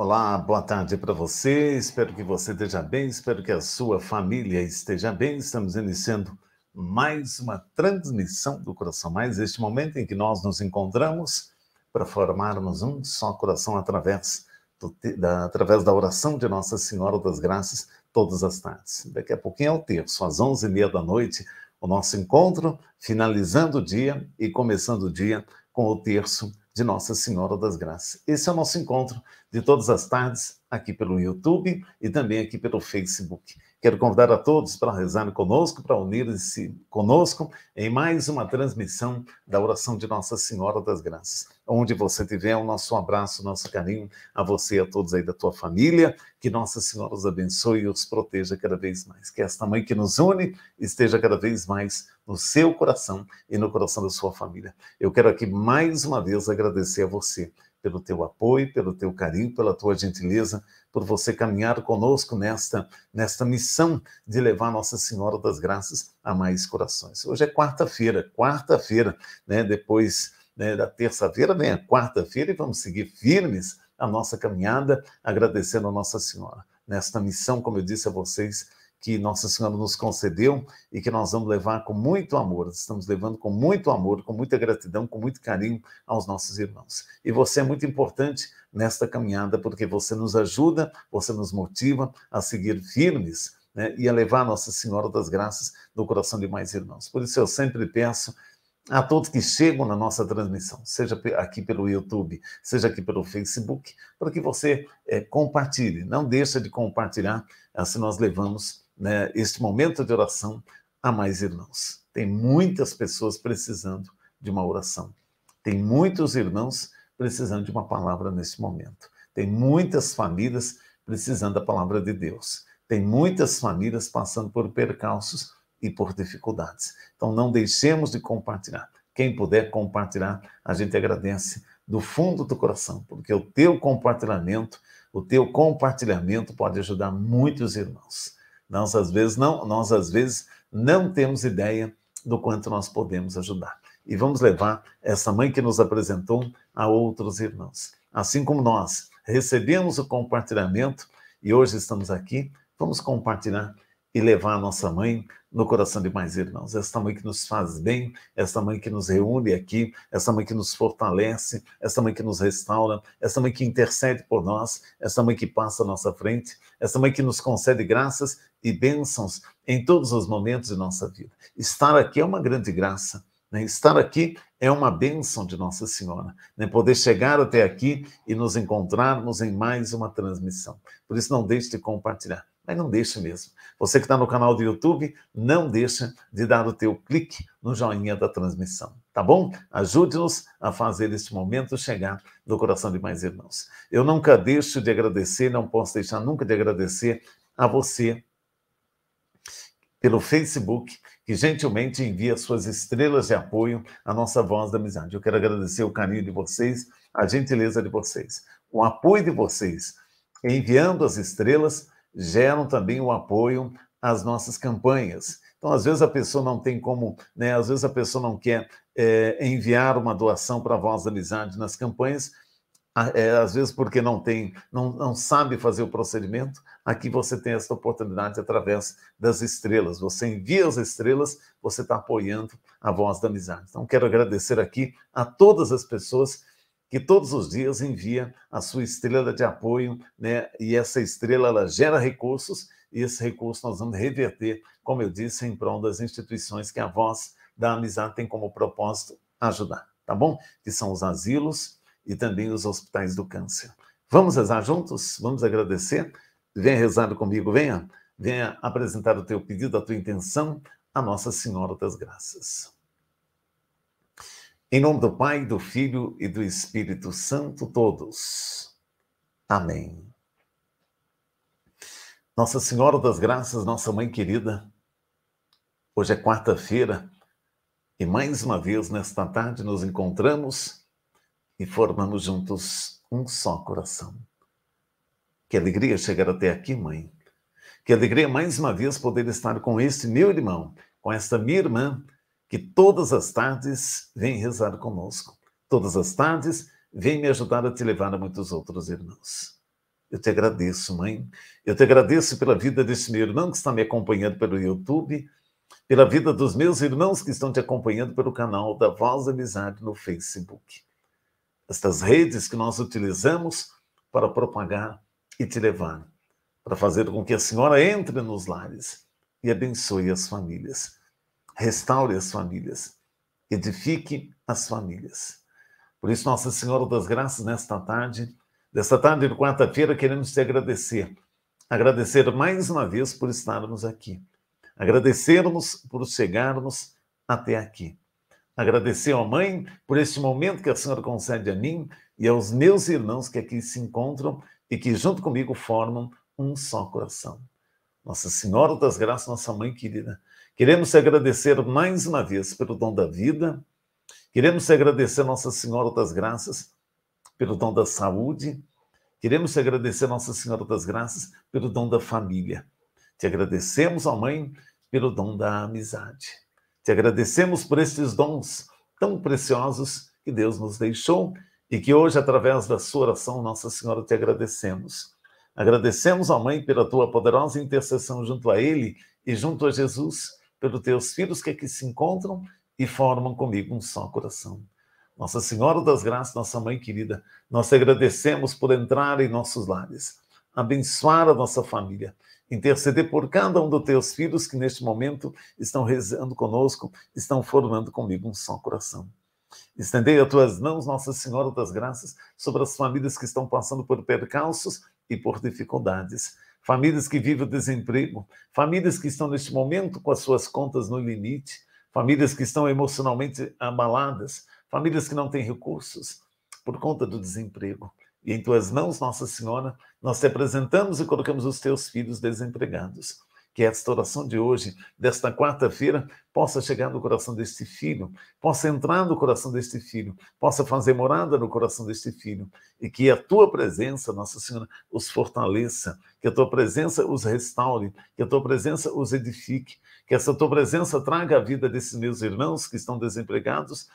Olá, boa tarde para você. Espero que você esteja bem, espero que a sua família esteja bem. Estamos iniciando mais uma transmissão do Coração Mais, este momento em que nós nos encontramos para formarmos um só coração através, do, da, através da oração de Nossa Senhora das Graças todas as tardes. Daqui a pouquinho é o terço, às onze e meia da noite, o nosso encontro, finalizando o dia e começando o dia com o terço de Nossa Senhora das Graças. Esse é o nosso encontro de todas as tardes aqui pelo YouTube e também aqui pelo Facebook. Quero convidar a todos para rezar conosco, para unirem-se conosco em mais uma transmissão da oração de Nossa Senhora das Graças. Onde você tiver, o nosso abraço, o nosso carinho a você e a todos aí da tua família. Que Nossa Senhora os abençoe e os proteja cada vez mais. Que esta mãe que nos une esteja cada vez mais no seu coração e no coração da sua família. Eu quero aqui mais uma vez agradecer a você pelo teu apoio, pelo teu carinho, pela tua gentileza, por você caminhar conosco nesta, nesta missão de levar Nossa Senhora das Graças a mais corações. Hoje é quarta-feira, quarta-feira, né? Depois né, da terça-feira vem né, a quarta-feira e vamos seguir firmes a nossa caminhada, agradecendo a Nossa Senhora nesta missão, como eu disse a vocês, que Nossa Senhora nos concedeu e que nós vamos levar com muito amor. Estamos levando com muito amor, com muita gratidão, com muito carinho aos nossos irmãos. E você é muito importante nesta caminhada, porque você nos ajuda, você nos motiva a seguir firmes né, e a levar Nossa Senhora das Graças no coração de mais irmãos. Por isso eu sempre peço a todos que chegam na nossa transmissão, seja aqui pelo YouTube, seja aqui pelo Facebook, para que você é, compartilhe. Não deixa de compartilhar, assim nós levamos né, este momento de oração a mais irmãos. Tem muitas pessoas precisando de uma oração. Tem muitos irmãos precisando de uma palavra nesse momento. Tem muitas famílias precisando da palavra de Deus. Tem muitas famílias passando por percalços e por dificuldades. Então não deixemos de compartilhar. Quem puder compartilhar, a gente agradece do fundo do coração, porque o teu compartilhamento, o teu compartilhamento pode ajudar muitos irmãos. Nós às vezes não, nós às vezes não temos ideia do quanto nós podemos ajudar. E vamos levar essa mãe que nos apresentou a outros irmãos. Assim como nós recebemos o compartilhamento e hoje estamos aqui, vamos compartilhar e levar a nossa mãe no coração de mais irmãos. Esta mãe que nos faz bem, esta mãe que nos reúne aqui, esta mãe que nos fortalece, esta mãe que nos restaura, esta mãe que intercede por nós, esta mãe que passa à nossa frente, esta mãe que nos concede graças e bênçãos em todos os momentos de nossa vida. Estar aqui é uma grande graça. Né? Estar aqui é uma bênção de Nossa Senhora, né? poder chegar até aqui e nos encontrarmos em mais uma transmissão. Por isso, não deixe de compartilhar mas não deixe mesmo. Você que está no canal do YouTube, não deixa de dar o teu clique no joinha da transmissão, tá bom? Ajude-nos a fazer este momento chegar no coração de mais irmãos. Eu nunca deixo de agradecer, não posso deixar nunca de agradecer a você pelo Facebook, que gentilmente envia suas estrelas de apoio à nossa voz da amizade. Eu quero agradecer o carinho de vocês, a gentileza de vocês, o apoio de vocês, enviando as estrelas geram também o apoio às nossas campanhas. Então, às vezes a pessoa não tem como, né, às vezes a pessoa não quer é, enviar uma doação para a Voz da Amizade nas campanhas, é, às vezes porque não tem, não, não sabe fazer o procedimento, aqui você tem essa oportunidade através das estrelas. Você envia as estrelas, você está apoiando a voz da amizade. Então, quero agradecer aqui a todas as pessoas que todos os dias envia a sua estrela de apoio, né? E essa estrela ela gera recursos e esse recurso nós vamos reverter, como eu disse, em prol das instituições que a voz da amizade tem como propósito ajudar, tá bom? Que são os asilos e também os hospitais do câncer. Vamos rezar juntos? Vamos agradecer? Venha rezar comigo, venha. Venha apresentar o teu pedido, a tua intenção a Nossa Senhora das Graças. Em nome do Pai, do Filho e do Espírito Santo, todos. Amém. Nossa Senhora das Graças, nossa mãe querida, hoje é quarta-feira e mais uma vez nesta tarde nos encontramos e formamos juntos um só coração. Que alegria chegar até aqui, mãe. Que alegria mais uma vez poder estar com este meu irmão, com esta minha irmã que todas as tardes vem rezar conosco. Todas as tardes vem me ajudar a te levar a muitos outros irmãos. Eu te agradeço, mãe. Eu te agradeço pela vida desse meu irmão que está me acompanhando pelo YouTube, pela vida dos meus irmãos que estão te acompanhando pelo canal da Voz da Amizade no Facebook. Estas redes que nós utilizamos para propagar e te levar, para fazer com que a senhora entre nos lares e abençoe as famílias restaure as famílias, edifique as famílias. Por isso, Nossa Senhora das Graças, nesta tarde, desta tarde de quarta-feira, queremos te agradecer. Agradecer mais uma vez por estarmos aqui. Agradecermos por chegarmos até aqui. Agradecer à Mãe por este momento que a Senhora concede a mim e aos meus irmãos que aqui se encontram e que, junto comigo, formam um só coração. Nossa Senhora das Graças, nossa Mãe querida, Queremos te agradecer mais uma vez pelo dom da vida. Queremos te agradecer, Nossa Senhora das Graças, pelo dom da saúde. Queremos te agradecer, Nossa Senhora das Graças, pelo dom da família. Te agradecemos, ó Mãe, pelo dom da amizade. Te agradecemos por estes dons tão preciosos que Deus nos deixou e que hoje, através da sua oração, Nossa Senhora, te agradecemos. Agradecemos, ó Mãe, pela tua poderosa intercessão junto a Ele e junto a Jesus pelos teus filhos que aqui se encontram e formam comigo um só coração. Nossa Senhora das Graças, nossa Mãe querida, nós te agradecemos por entrar em nossos lares, abençoar a nossa família, interceder por cada um dos teus filhos que neste momento estão rezando conosco, estão formando comigo um só coração. Estendei as tuas mãos, Nossa Senhora das Graças, sobre as famílias que estão passando por percalços e por dificuldades famílias que vivem o desemprego, famílias que estão neste momento com as suas contas no limite, famílias que estão emocionalmente abaladas, famílias que não têm recursos por conta do desemprego. E em tuas mãos, Nossa Senhora, nós te apresentamos e colocamos os teus filhos desempregados que é esta oração de hoje, desta quarta-feira, possa chegar no coração deste filho, possa entrar no coração deste filho, possa fazer morada no coração deste filho, e que a tua presença, Nossa Senhora, os fortaleça, que a tua presença os restaure, que a tua presença os edifique, que essa tua presença traga à vida desses meus irmãos que estão desempregados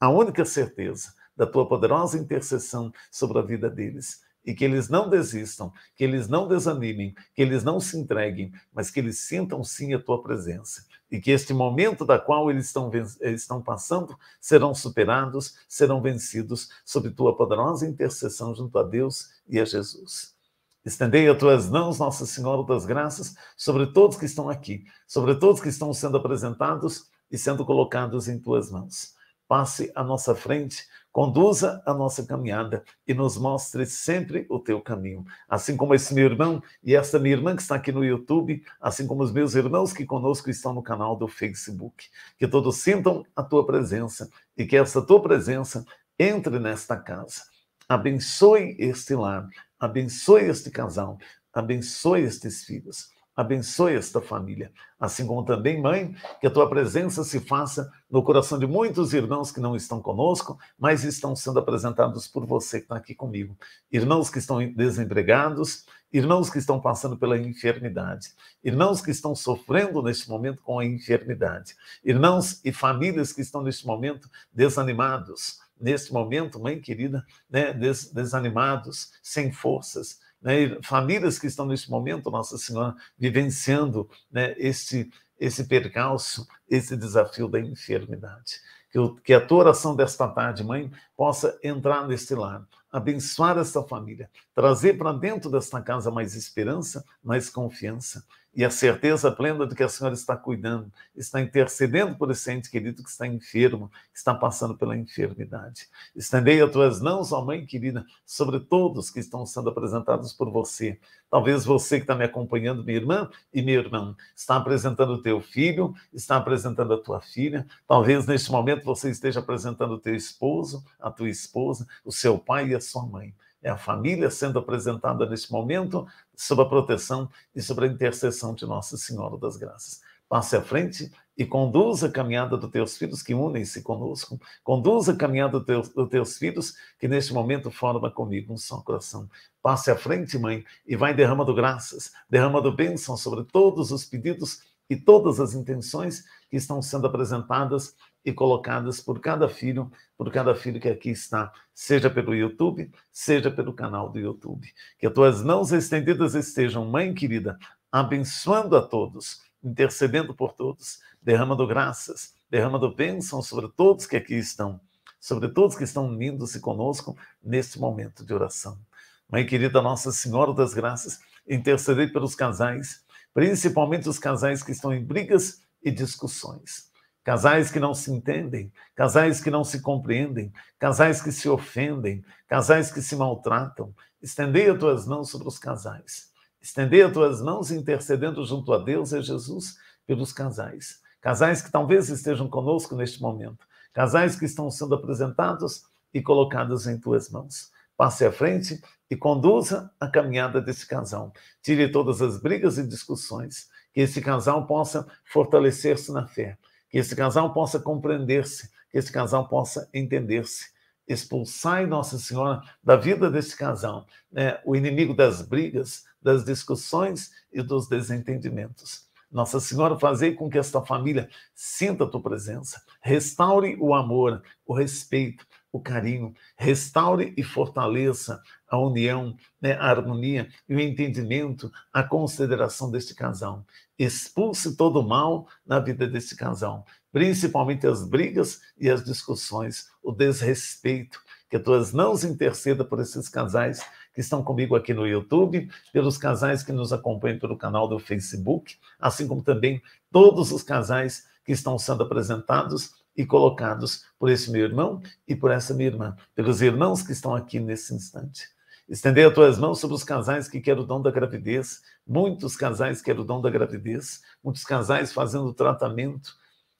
a única certeza da tua poderosa intercessão sobre a vida deles e que eles não desistam, que eles não desanimem, que eles não se entreguem, mas que eles sintam sim a tua presença e que este momento da qual eles estão, eh, estão passando serão superados, serão vencidos sob tua poderosa intercessão junto a Deus e a Jesus. Estendei as tuas mãos, Nossa Senhora das Graças, sobre todos que estão aqui, sobre todos que estão sendo apresentados e sendo colocados em tuas mãos passe à nossa frente, conduza a nossa caminhada e nos mostre sempre o teu caminho. Assim como esse meu irmão e essa minha irmã que está aqui no YouTube, assim como os meus irmãos que conosco estão no canal do Facebook. Que todos sintam a tua presença e que essa tua presença entre nesta casa. Abençoe este lar, abençoe este casal, abençoe estes filhos. Abençoe esta família, assim como também, mãe, que a tua presença se faça no coração de muitos irmãos que não estão conosco, mas estão sendo apresentados por você que está aqui comigo. Irmãos que estão desempregados, irmãos que estão passando pela enfermidade, irmãos que estão sofrendo neste momento com a enfermidade, irmãos e famílias que estão neste momento desanimados, neste momento, mãe querida, né, des desanimados, sem forças, né, famílias que estão nesse momento, Nossa Senhora, vivenciando né, esse, esse percalço, esse desafio da enfermidade. Que, que, a tua oração desta tarde, mãe, possa entrar neste lar, abençoar esta família, trazer para dentro desta casa mais esperança, mais confiança e a certeza plena de que a senhora está cuidando, está intercedendo por esse ente querido que está enfermo, que está passando pela enfermidade. Estendei as tuas mãos, ó Mãe querida, sobre todos que estão sendo apresentados por você. Talvez você que está me acompanhando, minha irmã e meu irmão, está apresentando o teu filho, está apresentando a tua filha. Talvez neste momento você esteja apresentando o teu esposo, a tua esposa, o seu pai e a sua mãe é a família sendo apresentada neste momento, sob a proteção e sobre a intercessão de Nossa Senhora das Graças. Passe à frente e conduza a caminhada dos teus filhos que unem-se conosco, conduza a caminhada dos teus, dos teus, filhos que neste momento forma comigo um só coração. Passe à frente, mãe, e vai derramando graças, derramando bênção sobre todos os pedidos e todas as intenções que estão sendo apresentadas e colocadas por cada filho, por cada filho que aqui está, seja pelo YouTube, seja pelo canal do YouTube. Que as tuas mãos estendidas estejam, mãe querida, abençoando a todos, intercedendo por todos, derramando graças, derramando bênçãos sobre todos que aqui estão, sobre todos que estão unindo-se conosco neste momento de oração. Mãe querida Nossa Senhora das Graças, intercedei pelos casais, principalmente os casais que estão em brigas e discussões casais que não se entendem, casais que não se compreendem, casais que se ofendem, casais que se maltratam. Estendei as tuas mãos sobre os casais. Estendei as tuas mãos intercedendo junto a Deus e a Jesus pelos casais. Casais que talvez estejam conosco neste momento. Casais que estão sendo apresentados e colocados em tuas mãos. Passe à frente e conduza a caminhada desse casal. Tire todas as brigas e discussões. Que esse casal possa fortalecer-se na fé que esse casal possa compreender-se, que esse casal possa entender-se. Expulsai Nossa Senhora da vida desse casal, né? o inimigo das brigas, das discussões e dos desentendimentos. Nossa Senhora, fazei com que esta família sinta a tua presença, restaure o amor, o respeito, o carinho, restaure e fortaleça a união, né, a harmonia e o entendimento, a consideração deste casal. Expulse todo o mal na vida deste casal, principalmente as brigas e as discussões, o desrespeito. Que tuas mãos intercedam por esses casais que estão comigo aqui no YouTube, pelos casais que nos acompanham pelo canal do Facebook, assim como também todos os casais que estão sendo apresentados e colocados por esse meu irmão e por essa minha irmã, pelos irmãos que estão aqui nesse instante. Estender as tuas mãos sobre os casais que querem o dom da gravidez, muitos casais querem o dom da gravidez, muitos casais fazendo tratamento,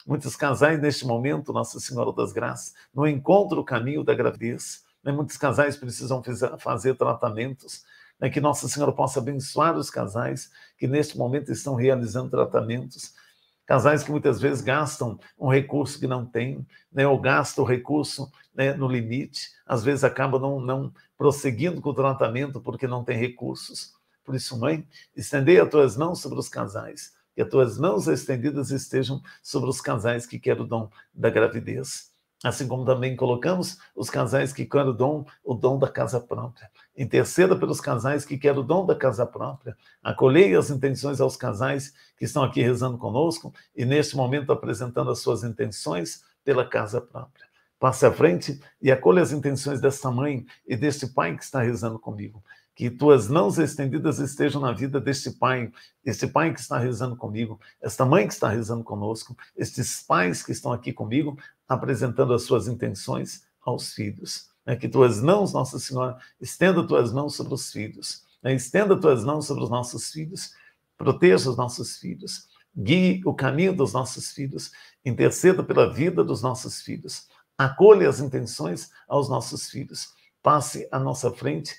muitos casais neste momento, Nossa Senhora das Graças, não encontram o caminho da gravidez, né? muitos casais precisam fazer tratamentos, né? que Nossa Senhora possa abençoar os casais que neste momento estão realizando tratamentos, Casais que muitas vezes gastam um recurso que não têm, né, ou gastam o recurso né, no limite, às vezes acabam não, não prosseguindo com o tratamento porque não tem recursos. Por isso, mãe, estendei as tuas mãos sobre os casais, que as tuas mãos estendidas estejam sobre os casais que querem o dom da gravidez assim como também colocamos os casais que querem o dom, o dom da casa própria. Interceda pelos casais que querem o dom da casa própria. Acolhei as intenções aos casais que estão aqui rezando conosco e neste momento apresentando as suas intenções pela casa própria. Passe à frente e acolha as intenções desta mãe e deste pai que está rezando comigo que tuas mãos estendidas estejam na vida deste pai, este pai que está rezando comigo, esta mãe que está rezando conosco, estes pais que estão aqui comigo, apresentando as suas intenções aos filhos. É que tuas mãos, Nossa Senhora, estenda tuas mãos sobre os filhos, né, estenda tuas mãos sobre os nossos filhos, proteja os nossos filhos, guie o caminho dos nossos filhos, interceda pela vida dos nossos filhos, acolha as intenções aos nossos filhos, passe à nossa frente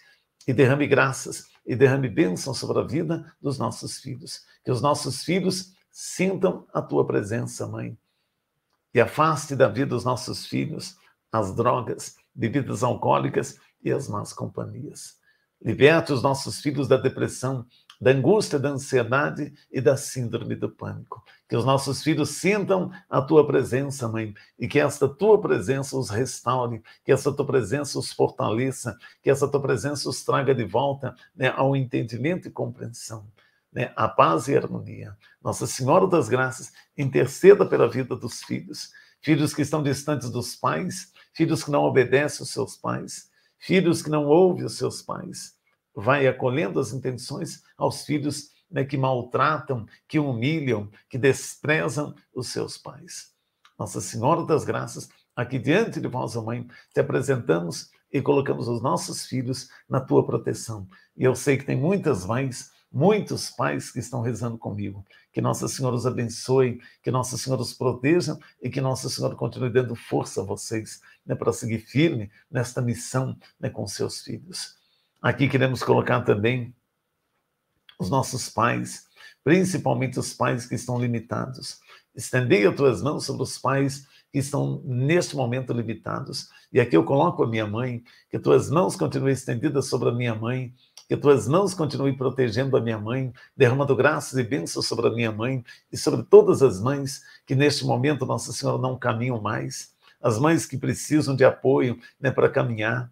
e derrame graças e derrame bênção sobre a vida dos nossos filhos. Que os nossos filhos sintam a tua presença, mãe. E afaste da vida dos nossos filhos as drogas, bebidas alcoólicas e as más companhias. Liberte os nossos filhos da depressão, da angústia, da ansiedade e da síndrome do pânico. Que os nossos filhos sintam a tua presença, mãe, e que esta tua presença os restaure, que essa tua presença os fortaleça, que essa tua presença os traga de volta né, ao entendimento e compreensão. Né, paz e harmonia. Nossa Senhora das Graças, interceda pela vida dos filhos, filhos que estão distantes dos pais, filhos que não obedecem aos seus pais, filhos que não ouvem os seus pais, vai acolhendo as intenções aos filhos né, que maltratam, que humilham, que desprezam os seus pais. Nossa Senhora das Graças, aqui diante de vós, mãe, te apresentamos e colocamos os nossos filhos na tua proteção. E eu sei que tem muitas mães, muitos pais que estão rezando comigo. Que Nossa Senhora os abençoe, que Nossa Senhora os proteja e que Nossa Senhora continue dando força a vocês né, para seguir firme nesta missão né, com seus filhos. Aqui queremos colocar também os nossos pais, principalmente os pais que estão limitados. Estendei as tuas mãos sobre os pais que estão neste momento limitados. E aqui eu coloco a minha mãe, que tuas mãos continuem estendidas sobre a minha mãe, que tuas mãos continuem protegendo a minha mãe, derramando graças e bênçãos sobre a minha mãe e sobre todas as mães que neste momento, Nossa Senhora, não caminham mais, as mães que precisam de apoio né, para caminhar,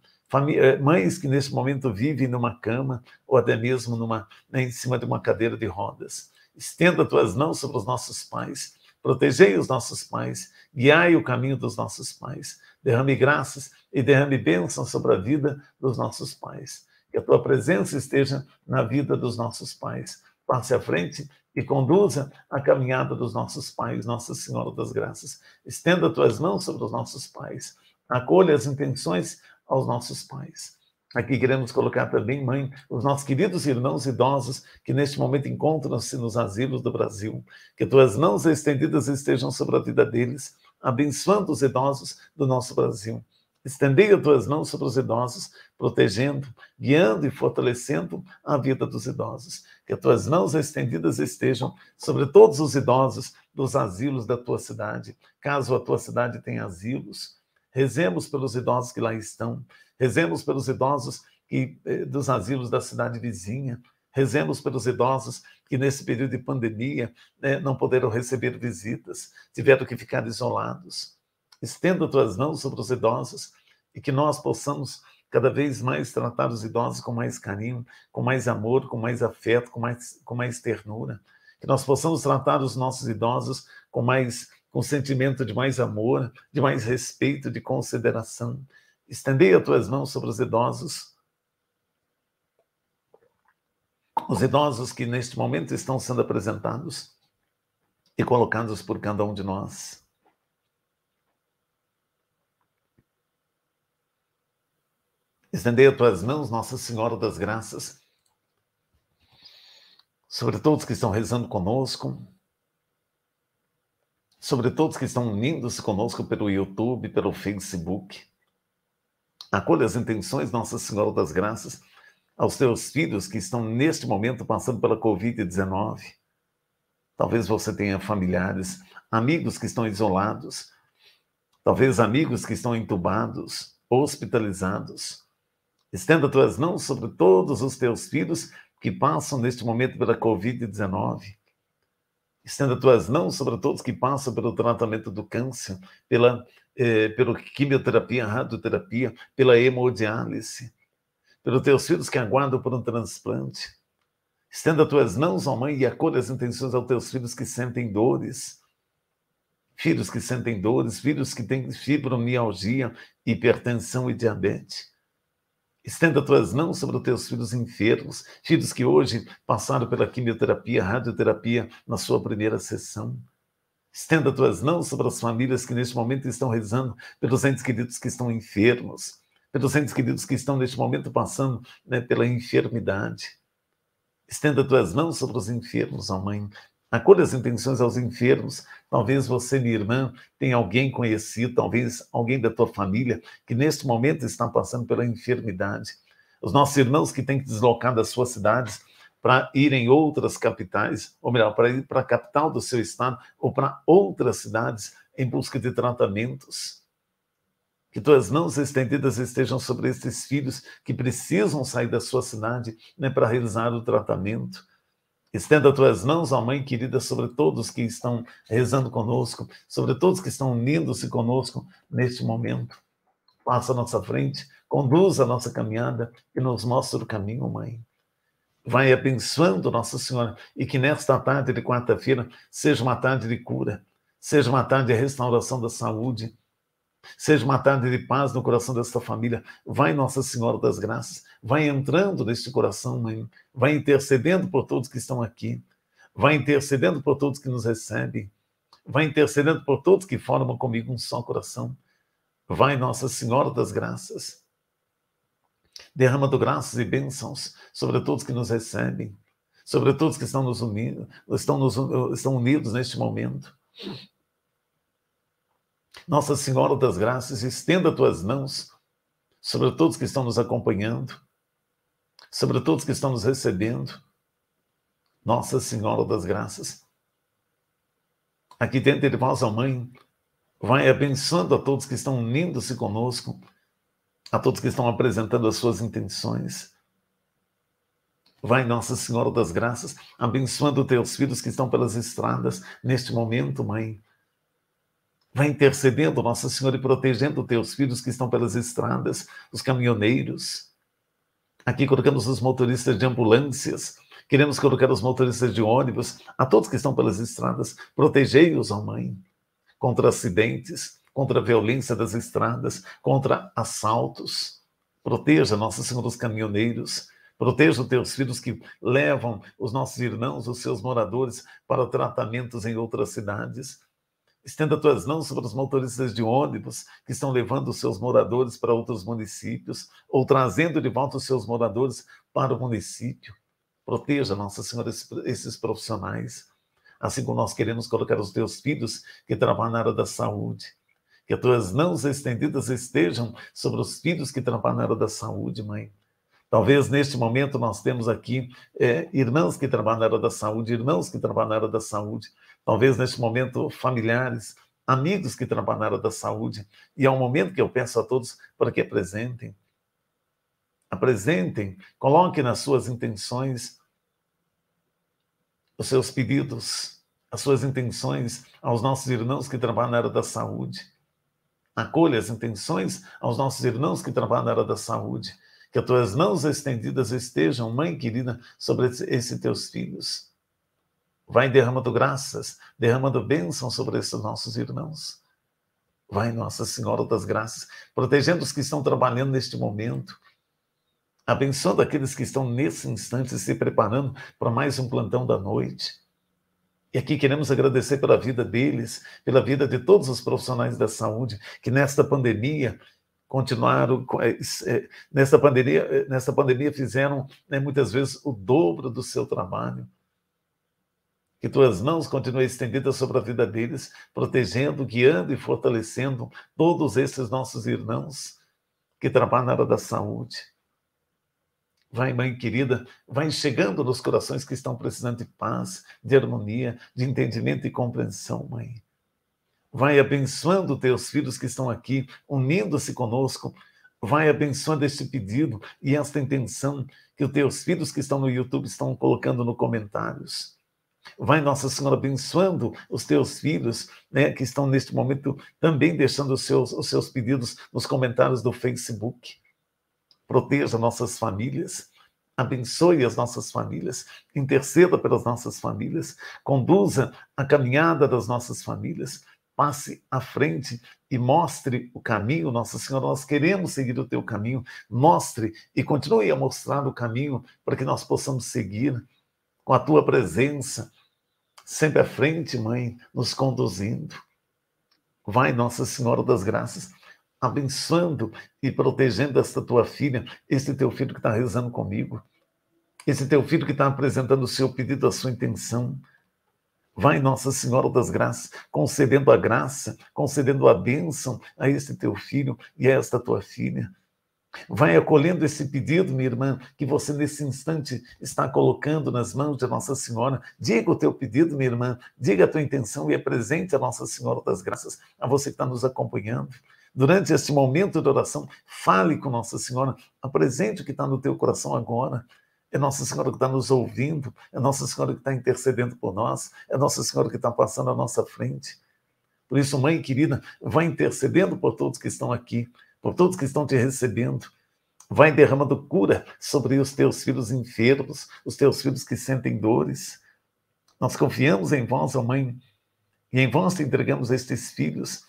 eh, mães que neste momento vivem numa cama ou até mesmo numa, né, em cima de uma cadeira de rodas. Estenda tuas mãos sobre os nossos pais, protegei os nossos pais, guiai o caminho dos nossos pais, derrame graças e derrame bênçãos sobre a vida dos nossos pais. Que a tua presença esteja na vida dos nossos pais. Passe à frente e conduza a caminhada dos nossos pais, Nossa Senhora das Graças. Estenda tuas mãos sobre os nossos pais. Acolha as intenções aos nossos pais. Aqui queremos colocar também, mãe, os nossos queridos irmãos idosos que neste momento encontram-se nos asilos do Brasil. Que tuas mãos estendidas estejam sobre a vida deles, abençoando os idosos do nosso Brasil. Estendei as tuas mãos sobre os idosos, protegendo, guiando e fortalecendo a vida dos idosos. Que as tuas mãos estendidas estejam sobre todos os idosos dos asilos da tua cidade. Caso a tua cidade tenha asilos, Rezemos pelos idosos que lá estão. Rezemos pelos idosos que, eh, dos asilos da cidade vizinha. Rezemos pelos idosos que, nesse período de pandemia, né, não puderam receber visitas, tiveram que ficar isolados. Estenda tuas mãos sobre os idosos e que nós possamos cada vez mais tratar os idosos com mais carinho, com mais amor, com mais afeto, com mais, com mais ternura. Que nós possamos tratar os nossos idosos com mais com sentimento de mais amor, de mais respeito, de consideração. Estendei as tuas mãos sobre os idosos, os idosos que neste momento estão sendo apresentados e colocados por cada um de nós. Estendei as tuas mãos, Nossa Senhora das Graças, sobre todos que estão rezando conosco, sobre todos que estão unindo-se conosco pelo YouTube, pelo Facebook. Acolha as intenções, Nossa Senhora das Graças, aos teus filhos que estão neste momento passando pela Covid-19. Talvez você tenha familiares, amigos que estão isolados, talvez amigos que estão entubados, hospitalizados. Estenda tuas mãos sobre todos os teus filhos que passam neste momento pela Covid-19 estenda tuas mãos sobre todos que passam pelo tratamento do câncer, pela eh, pelo quimioterapia, radioterapia, pela hemodiálise, pelos teus filhos que aguardam por um transplante. Estenda tuas mãos, ó mãe, e acolha as intenções aos teus filhos que sentem dores. Filhos que sentem dores, filhos que têm fibromialgia, hipertensão e diabetes. Estenda tuas mãos sobre os teus filhos enfermos, filhos que hoje passaram pela quimioterapia, radioterapia, na sua primeira sessão. Estenda tuas mãos sobre as famílias que neste momento estão rezando, pelos entes queridos que estão enfermos, pelos entes queridos que estão neste momento passando né, pela enfermidade. Estenda tuas mãos sobre os enfermos, ó Mãe, na cor das intenções aos enfermos, talvez você, minha irmã, tenha alguém conhecido, talvez alguém da tua família que neste momento está passando pela enfermidade. Os nossos irmãos que têm que deslocar das suas cidades para ir em outras capitais, ou melhor, para ir para a capital do seu estado ou para outras cidades em busca de tratamentos. Que tuas mãos estendidas estejam sobre estes filhos que precisam sair da sua cidade né, para realizar o tratamento Estenda tuas mãos, ó Mãe querida, sobre todos que estão rezando conosco, sobre todos que estão unindo-se conosco neste momento. Passa a nossa frente, conduza a nossa caminhada e nos mostra o caminho, Mãe. Vai abençoando Nossa Senhora e que nesta tarde de quarta-feira seja uma tarde de cura, seja uma tarde de restauração da saúde, Seja uma tarde de paz no coração desta família. Vai, Nossa Senhora das Graças, vai entrando neste coração, mãe. Vai intercedendo por todos que estão aqui. Vai intercedendo por todos que nos recebem. Vai intercedendo por todos que formam comigo um só coração. Vai, Nossa Senhora das Graças, derramando graças e bênçãos sobre todos que nos recebem, sobre todos que estão nos unindo, estão, nos, estão unidos neste momento. Nossa Senhora das Graças, estenda tuas mãos sobre todos que estão nos acompanhando, sobre todos que estão nos recebendo. Nossa Senhora das Graças, aqui dentro de vós, a Mãe, vai abençoando a todos que estão unindo-se conosco, a todos que estão apresentando as suas intenções. Vai, Nossa Senhora das Graças, abençoando teus filhos que estão pelas estradas neste momento, Mãe. Vai intercedendo, Nossa Senhora, e protegendo teus filhos que estão pelas estradas, os caminhoneiros. Aqui colocamos os motoristas de ambulâncias, queremos colocar os motoristas de ônibus, a todos que estão pelas estradas, protegei-os, ó Mãe, contra acidentes, contra a violência das estradas, contra assaltos. Proteja, Nossa Senhora, os caminhoneiros, Proteja os teus filhos que levam os nossos irmãos, os seus moradores, para tratamentos em outras cidades. Estenda tuas mãos sobre os motoristas de ônibus que estão levando os seus moradores para outros municípios ou trazendo de volta os seus moradores para o município. Proteja, Nossa Senhora, esses profissionais, assim como nós queremos colocar os teus filhos que trabalham na área da saúde. Que as tuas mãos estendidas estejam sobre os filhos que trabalham na área da saúde, mãe. Talvez neste momento nós temos aqui é, irmãs que trabalham na área da saúde, irmãos que trabalham na área da saúde talvez neste momento familiares, amigos que trabalham na área da saúde. E é um momento que eu peço a todos para que apresentem. Apresentem, coloquem nas suas intenções os seus pedidos, as suas intenções aos nossos irmãos que trabalham na área da saúde. Acolha as intenções aos nossos irmãos que trabalham na área da saúde. Que as tuas mãos estendidas estejam, mãe querida, sobre esses teus filhos Vai derramando graças, derramando bênção sobre esses nossos irmãos. Vai, Nossa Senhora das Graças, protegendo os que estão trabalhando neste momento, abençoando aqueles que estão nesse instante se preparando para mais um plantão da noite. E aqui queremos agradecer pela vida deles, pela vida de todos os profissionais da saúde que nesta pandemia continuaram eh, eh, nesta pandemia, eh, nesta pandemia fizeram né, muitas vezes o dobro do seu trabalho que tuas mãos continuem estendidas sobre a vida deles, protegendo, guiando e fortalecendo todos esses nossos irmãos que trabalham na área da saúde. Vai, mãe querida, vai chegando nos corações que estão precisando de paz, de harmonia, de entendimento e compreensão, mãe. Vai abençoando teus filhos que estão aqui, unindo-se conosco. Vai abençoando este pedido e esta intenção que os teus filhos que estão no YouTube estão colocando nos comentários. Vai Nossa Senhora abençoando os teus filhos, né, que estão neste momento também deixando os seus, os seus pedidos nos comentários do Facebook. Proteja nossas famílias, abençoe as nossas famílias, interceda pelas nossas famílias, conduza a caminhada das nossas famílias, passe à frente e mostre o caminho, Nossa Senhora. Nós queremos seguir o teu caminho, mostre e continue a mostrar o caminho para que nós possamos seguir com a tua presença, sempre à frente, mãe, nos conduzindo. Vai, Nossa Senhora das Graças, abençoando e protegendo esta tua filha, este teu filho que está rezando comigo, esse teu filho que está apresentando o seu pedido, a sua intenção. Vai, Nossa Senhora das Graças, concedendo a graça, concedendo a bênção a este teu filho e a esta tua filha. Vai acolhendo esse pedido, minha irmã, que você nesse instante está colocando nas mãos de Nossa Senhora. Diga o teu pedido, minha irmã, diga a tua intenção e apresente a Nossa Senhora das Graças a você que está nos acompanhando. Durante este momento de oração, fale com Nossa Senhora, apresente o que está no teu coração agora. É Nossa Senhora que está nos ouvindo, é Nossa Senhora que está intercedendo por nós, é Nossa Senhora que está passando à nossa frente. Por isso, mãe querida, vai intercedendo por todos que estão aqui por todos que estão te recebendo. Vai derramando cura sobre os teus filhos enfermos, os teus filhos que sentem dores. Nós confiamos em vós, ó Mãe, e em vós te entregamos estes filhos.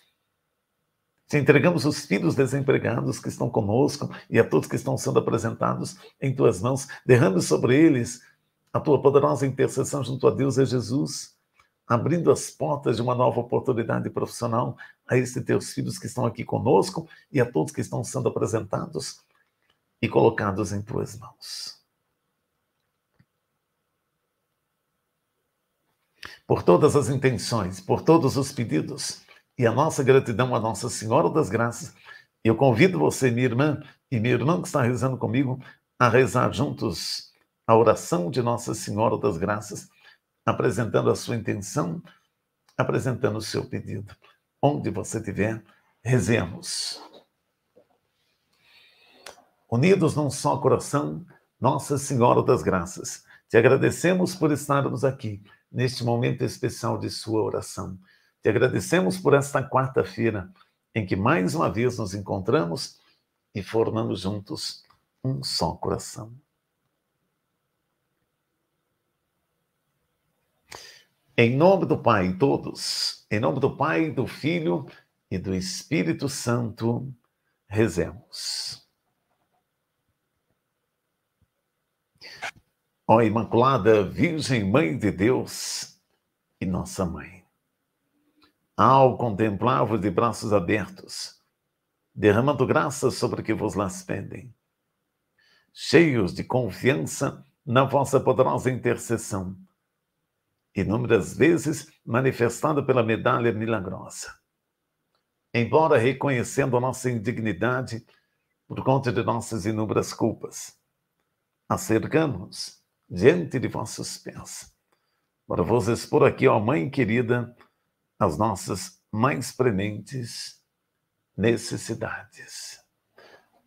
Te entregamos os filhos desempregados que estão conosco e a todos que estão sendo apresentados em tuas mãos. Derrame sobre eles a tua poderosa intercessão junto a Deus e Jesus abrindo as portas de uma nova oportunidade profissional a esses teus filhos que estão aqui conosco e a todos que estão sendo apresentados e colocados em tuas mãos. Por todas as intenções, por todos os pedidos e a nossa gratidão à Nossa Senhora das Graças, eu convido você, minha irmã e meu irmão que está rezando comigo, a rezar juntos a oração de Nossa Senhora das Graças apresentando a sua intenção, apresentando o seu pedido. Onde você estiver, rezemos. Unidos num só coração, Nossa Senhora das Graças, te agradecemos por estarmos aqui neste momento especial de sua oração. Te agradecemos por esta quarta-feira em que mais uma vez nos encontramos e formamos juntos um só coração. Em nome do Pai, todos, em nome do Pai, do Filho e do Espírito Santo, rezemos. Ó Imaculada Virgem Mãe de Deus e Nossa Mãe, ao contemplar-vos de braços abertos, derramando graças sobre o que vos las pedem, cheios de confiança na vossa poderosa intercessão, inúmeras vezes manifestada pela medalha milagrosa. Embora reconhecendo a nossa indignidade por conta de nossas inúmeras culpas, acercamos diante de vossos pés, para vos expor aqui, ó Mãe querida, as nossas mais prementes necessidades.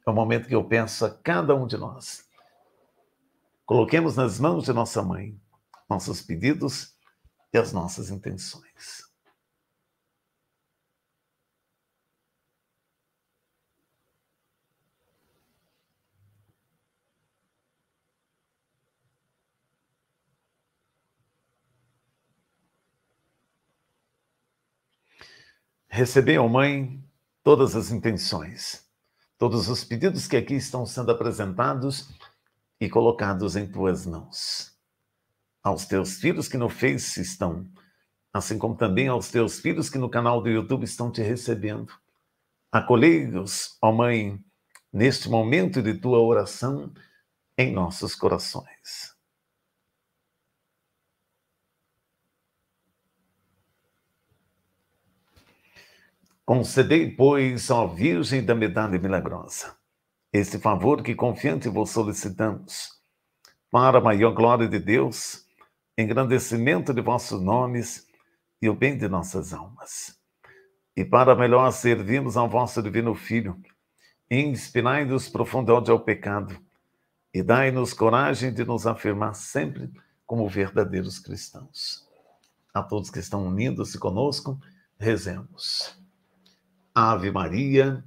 É o momento que eu penso a cada um de nós. Coloquemos nas mãos de nossa mãe nossos pedidos e as nossas intenções. Recebei, ó oh Mãe, todas as intenções, todos os pedidos que aqui estão sendo apresentados e colocados em tuas mãos aos teus filhos que no Face estão, assim como também aos teus filhos que no canal do YouTube estão te recebendo. Acolhei-os, ó Mãe, neste momento de tua oração em nossos corações. Concedei, pois, ó Virgem da Medalha Milagrosa, este favor que confiante vos solicitamos, para a maior glória de Deus engrandecimento de vossos nomes e o bem de nossas almas. E para melhor servirmos ao vosso divino Filho, inspirai-nos profundo ódio ao pecado e dai-nos coragem de nos afirmar sempre como verdadeiros cristãos. A todos que estão unindo-se conosco, rezemos. Ave Maria,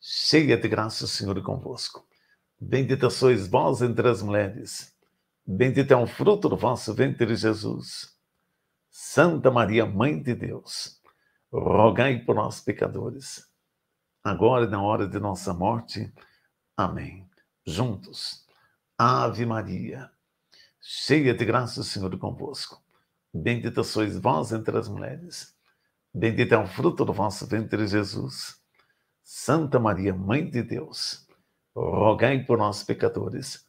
cheia de graça, o Senhor é convosco. Bendita sois vós entre as mulheres Bendito é o fruto do vosso ventre, Jesus. Santa Maria, Mãe de Deus, rogai por nós, pecadores, agora e na hora de nossa morte. Amém. Juntos, Ave Maria, cheia de graça, o Senhor é convosco. Bendita sois vós entre as mulheres. Bendito é o fruto do vosso ventre, Jesus. Santa Maria, Mãe de Deus, rogai por nós, pecadores,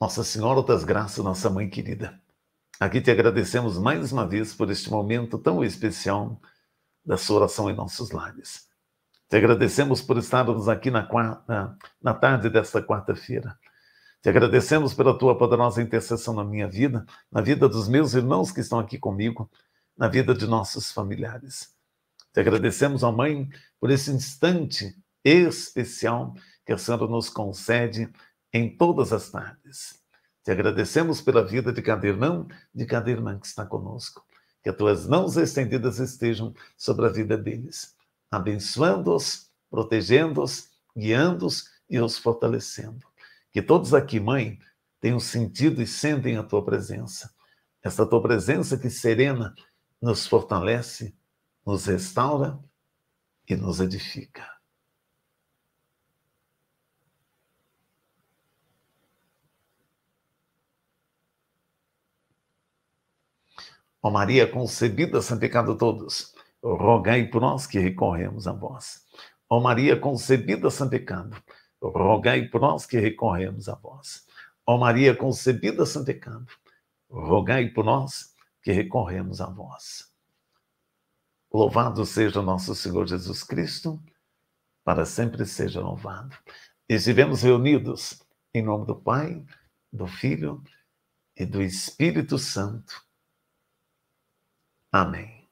Nossa Senhora das Graças, nossa mãe querida. Aqui te agradecemos mais uma vez por este momento tão especial da sua oração em nossos lares. Te agradecemos por estarmos aqui na, quarta, na tarde desta quarta-feira. Te agradecemos pela tua poderosa intercessão na minha vida, na vida dos meus irmãos que estão aqui comigo, na vida de nossos familiares. Te agradecemos, ó Mãe, por esse instante especial que a Senhora nos concede em todas as tardes. Te agradecemos pela vida de cada irmão, de cada irmã que está conosco. Que as tuas mãos estendidas estejam sobre a vida deles, abençoando-os, protegendo-os, guiando-os e os fortalecendo. Que todos aqui, Mãe, tenham sentido e sentem a tua presença. Essa tua presença que serena nos fortalece, nos restaura e nos edifica. Ó Maria concebida, santificada todos, rogai por nós que recorremos a vós. Ó Maria concebida, santificada, rogai por nós que recorremos a vós. Ó Maria concebida, santificada, rogai por nós que recorremos a vós. Louvado seja nosso Senhor Jesus Cristo, para sempre seja louvado. Estivemos reunidos em nome do Pai, do Filho e do Espírito Santo. Amém.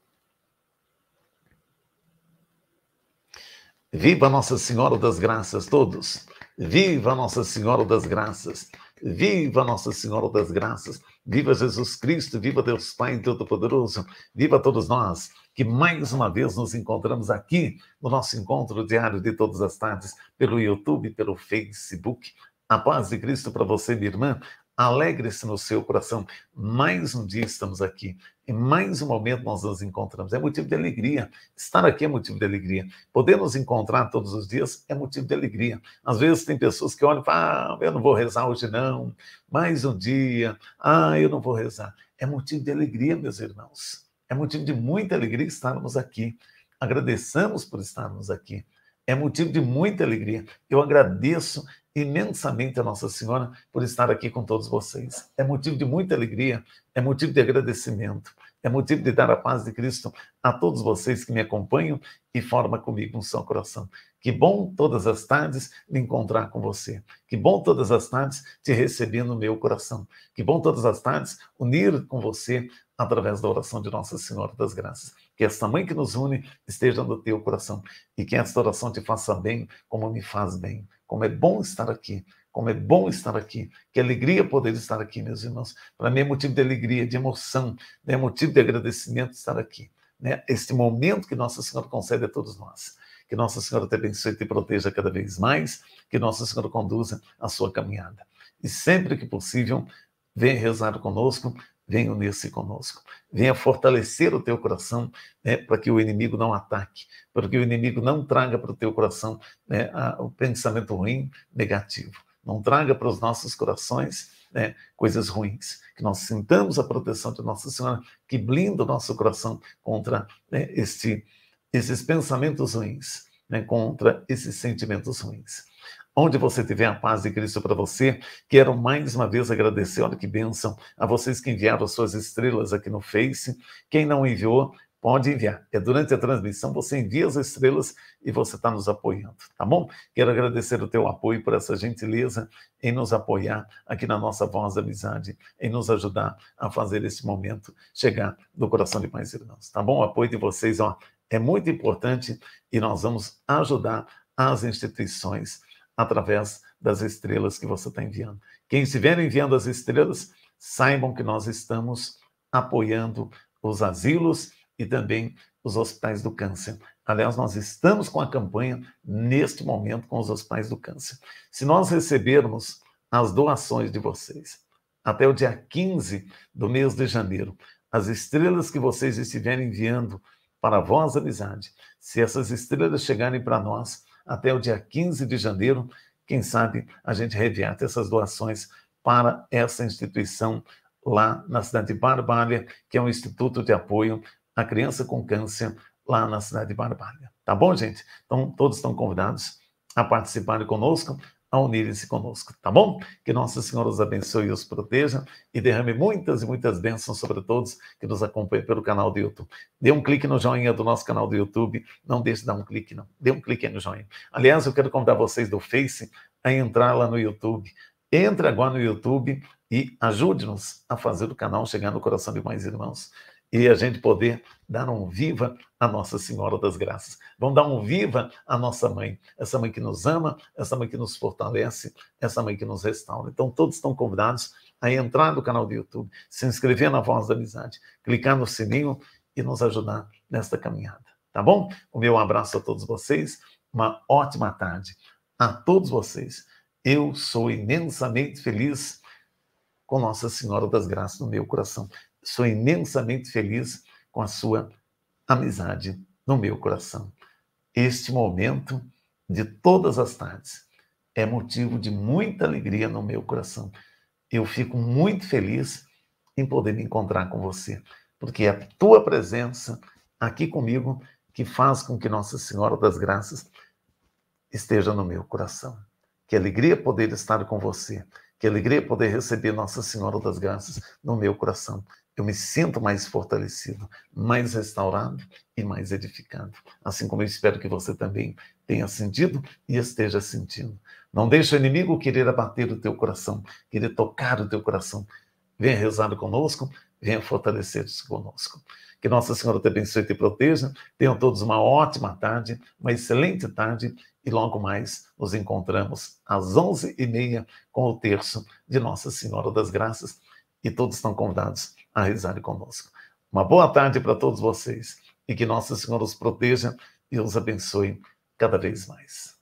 Viva Nossa Senhora das Graças, todos! Viva Nossa Senhora das Graças! Viva Nossa Senhora das Graças! Viva Jesus Cristo! Viva Deus Pai Todo-Poderoso! Viva todos nós! que mais uma vez nos encontramos aqui no nosso encontro diário de todas as tardes, pelo YouTube, pelo Facebook. A paz de Cristo para você, minha irmã. Alegre-se no seu coração. Mais um dia estamos aqui. Em mais um momento nós nos encontramos. É motivo de alegria. Estar aqui é motivo de alegria. Poder nos encontrar todos os dias é motivo de alegria. Às vezes tem pessoas que olham e falam: ah, eu não vou rezar hoje, não. Mais um dia. Ah, eu não vou rezar. É motivo de alegria, meus irmãos. É motivo de muita alegria estarmos aqui. Agradecemos por estarmos aqui. É motivo de muita alegria. Eu agradeço imensamente a Nossa Senhora por estar aqui com todos vocês. É motivo de muita alegria, é motivo de agradecimento, é motivo de dar a paz de Cristo a todos vocês que me acompanham e forma comigo um só coração. Que bom todas as tardes me encontrar com você. Que bom todas as tardes te receber no meu coração. Que bom todas as tardes unir com você através da oração de Nossa Senhora das Graças. Que esta mãe que nos une esteja no teu coração e que esta oração te faça bem como me faz bem como é bom estar aqui. Como é bom estar aqui. Que alegria poder estar aqui, meus irmãos. Para mim é motivo de alegria, de emoção, né? é né? motivo de agradecimento estar aqui. Né? Este momento que Nossa Senhora concede a todos nós. Que Nossa Senhora te abençoe e te proteja cada vez mais. Que Nossa Senhora conduza a sua caminhada. E sempre que possível, venha rezar conosco, venha unir-se conosco, venha fortalecer o teu coração, né, para que o inimigo não ataque, para que o inimigo não traga para o teu coração né, a, o pensamento ruim, negativo, não traga para os nossos corações né, coisas ruins, que nós sintamos a proteção de Nossa Senhora, que blinda o nosso coração contra né, este, esses pensamentos ruins, né, contra esses sentimentos ruins onde você tiver a paz de Cristo para você. Quero mais uma vez agradecer, olha que bênção, a vocês que enviaram suas estrelas aqui no Face. Quem não enviou, pode enviar. É durante a transmissão, você envia as estrelas e você está nos apoiando, tá bom? Quero agradecer o teu apoio por essa gentileza em nos apoiar aqui na nossa Voz da Amizade, em nos ajudar a fazer esse momento chegar no coração de mais irmãos, tá bom? O apoio de vocês, ó, é muito importante e nós vamos ajudar as instituições através das estrelas que você está enviando. Quem estiver enviando as estrelas, saibam que nós estamos apoiando os asilos e também os hospitais do câncer. Aliás, nós estamos com a campanha neste momento com os hospitais do câncer. Se nós recebermos as doações de vocês até o dia 15 do mês de janeiro, as estrelas que vocês estiverem enviando para a Voz Amizade, se essas estrelas chegarem para nós, até o dia 15 de janeiro. Quem sabe a gente reviata essas doações para essa instituição lá na cidade de Barbalha, que é um instituto de apoio à criança com câncer lá na cidade de Barbalha. Tá bom, gente? Então, todos estão convidados a participar conosco a unirem-se conosco, tá bom? Que Nossa Senhora os abençoe e os proteja e derrame muitas e muitas bênçãos sobre todos que nos acompanham pelo canal do YouTube. Dê um clique no joinha do nosso canal do YouTube, não deixe de dar um clique, não. Dê um clique aí no joinha. Aliás, eu quero convidar vocês do Face a entrar lá no YouTube. Entre agora no YouTube e ajude-nos a fazer o canal chegar no coração de mais irmãos e a gente poder dar um viva à Nossa Senhora das Graças. Vamos dar um viva à nossa mãe, essa mãe que nos ama, essa mãe que nos fortalece, essa mãe que nos restaura. Então, todos estão convidados a entrar no canal do YouTube, se inscrever na Voz da Amizade, clicar no sininho e nos ajudar nesta caminhada. Tá bom? O meu abraço a todos vocês, uma ótima tarde a todos vocês. Eu sou imensamente feliz com Nossa Senhora das Graças no meu coração sou imensamente feliz com a sua amizade no meu coração. Este momento de todas as tardes é motivo de muita alegria no meu coração. Eu fico muito feliz em poder me encontrar com você, porque é a tua presença aqui comigo que faz com que Nossa Senhora das Graças esteja no meu coração. Que alegria poder estar com você. Que alegria poder receber Nossa Senhora das Graças no meu coração. Eu me sinto mais fortalecido, mais restaurado e mais edificado. Assim como eu espero que você também tenha sentido e esteja sentindo. Não deixe o inimigo querer abater o teu coração, querer tocar o teu coração. Venha rezar conosco, venha fortalecer-se conosco. Que Nossa Senhora te abençoe e te proteja. Tenham todos uma ótima tarde, uma excelente tarde e logo mais nos encontramos às 11h30 com o terço de Nossa Senhora das Graças e todos estão convidados a rezar conosco. Uma boa tarde para todos vocês e que Nossa Senhora os proteja e os abençoe cada vez mais.